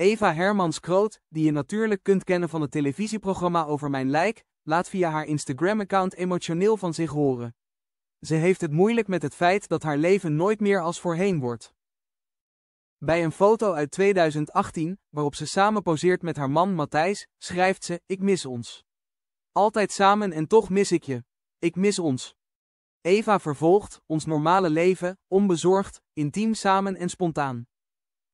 Eva Hermans-Kroot, die je natuurlijk kunt kennen van het televisieprogramma Over Mijn Lijk, laat via haar Instagram-account emotioneel van zich horen. Ze heeft het moeilijk met het feit dat haar leven nooit meer als voorheen wordt. Bij een foto uit 2018, waarop ze samen poseert met haar man Matthijs, schrijft ze: Ik mis ons. Altijd samen en toch mis ik je. Ik mis ons. Eva vervolgt ons normale leven, onbezorgd, intiem samen en spontaan.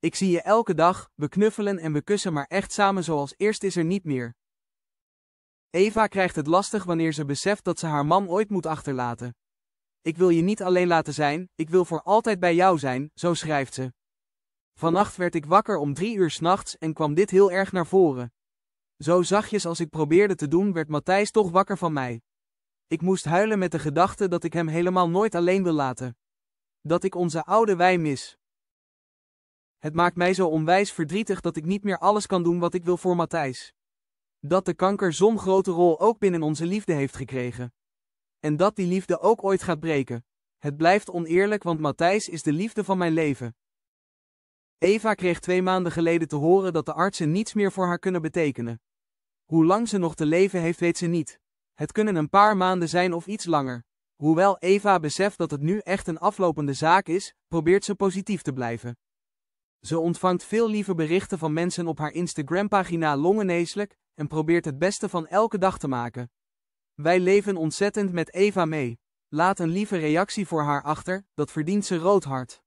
Ik zie je elke dag, we knuffelen en we kussen maar echt samen zoals eerst is er niet meer. Eva krijgt het lastig wanneer ze beseft dat ze haar man ooit moet achterlaten. Ik wil je niet alleen laten zijn, ik wil voor altijd bij jou zijn, zo schrijft ze. Vannacht werd ik wakker om drie uur s'nachts en kwam dit heel erg naar voren. Zo zachtjes als ik probeerde te doen werd Matthijs toch wakker van mij. Ik moest huilen met de gedachte dat ik hem helemaal nooit alleen wil laten. Dat ik onze oude wij mis. Het maakt mij zo onwijs verdrietig dat ik niet meer alles kan doen wat ik wil voor Matthijs. Dat de kanker zo'n grote rol ook binnen onze liefde heeft gekregen. En dat die liefde ook ooit gaat breken. Het blijft oneerlijk, want Matthijs is de liefde van mijn leven. Eva kreeg twee maanden geleden te horen dat de artsen niets meer voor haar kunnen betekenen. Hoe lang ze nog te leven heeft, weet ze niet. Het kunnen een paar maanden zijn of iets langer. Hoewel Eva beseft dat het nu echt een aflopende zaak is, probeert ze positief te blijven. Ze ontvangt veel lieve berichten van mensen op haar Instagram-pagina Longeneeslijk en probeert het beste van elke dag te maken. Wij leven ontzettend met Eva mee. Laat een lieve reactie voor haar achter, dat verdient ze roodhart.